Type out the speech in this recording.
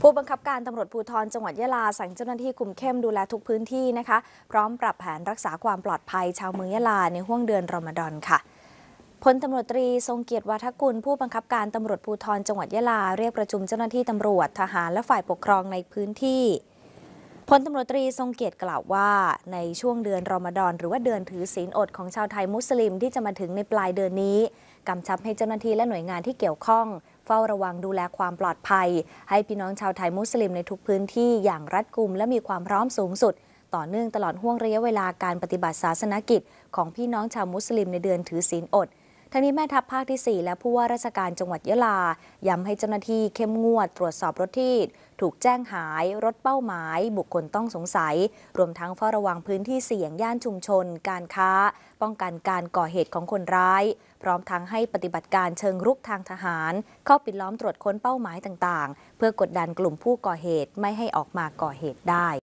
ผู้บังคับการตำรวจภูธรจังหวัดยะลาสั่งเจ้าหน้าที่คุมเข้มดูแลทุกพื้นที่นะคะ พร้อมปรับแผนรักษาความปลอดภัยชาวเมืองยะลาในห้วงเดือนรอมฎอนค่ะพลตำรวจตรีทรงเกียรติวัฒกุล ผู้บังคับการตำรวจภูธรจังหวัดยะลาเรียกประชุมเจ้าหน้าที่ตำรวจทหารและฝ่ายปกครองในพื้นที่พลตำรวจตรีทรงเกียรติกล่าวว่า ในช่วงเดือนรอมฎอนหรือว่าเดือนถือศีลอดของชาวไทยมุสลิมที่จะมาถึงในปลายเดือนนี้กำชับให้เจ้าหน้าที่และหน่วยงานที่เกี่ยวข้องฝ้าระวังดูแลความปลอดภัย ให้พี่น้องชาวไทยมุสลิมในทุกพื้นที่อย่างรัดกุมและมีความพร้อมสูงสุด ต่อเนื่องตลอดห่วงระยะเวลาการปฏิบัติศาสนกิจ ของพี่น้องชาวมุสลิมในเดือนถือศีลอดทั้งนี้แม่ทัพภาคที่ 4 และผู้ว่าราชการจังหวัดยะลาย้ำให้เจ้าหน้าที่เข้มงวด ตรวจสอบรถที่ถูกแจ้งหาย รถเป้าหมาย บุคคลต้องสงสัย รวมทั้งเฝ้าระวังพื้นที่เสี่ยงย่านชุมชน การค้า ป้องกันการก่อเหตุของคนร้าย พร้อมทั้งให้ปฏิบัติการเชิงรุกทางทหาร เข้าปิดล้อมตรวจค้นเป้าหมายต่างๆ เพื่อกดดันกลุ่มผู้ก่อเหตุไม่ให้ออกมาก่อเหตุได้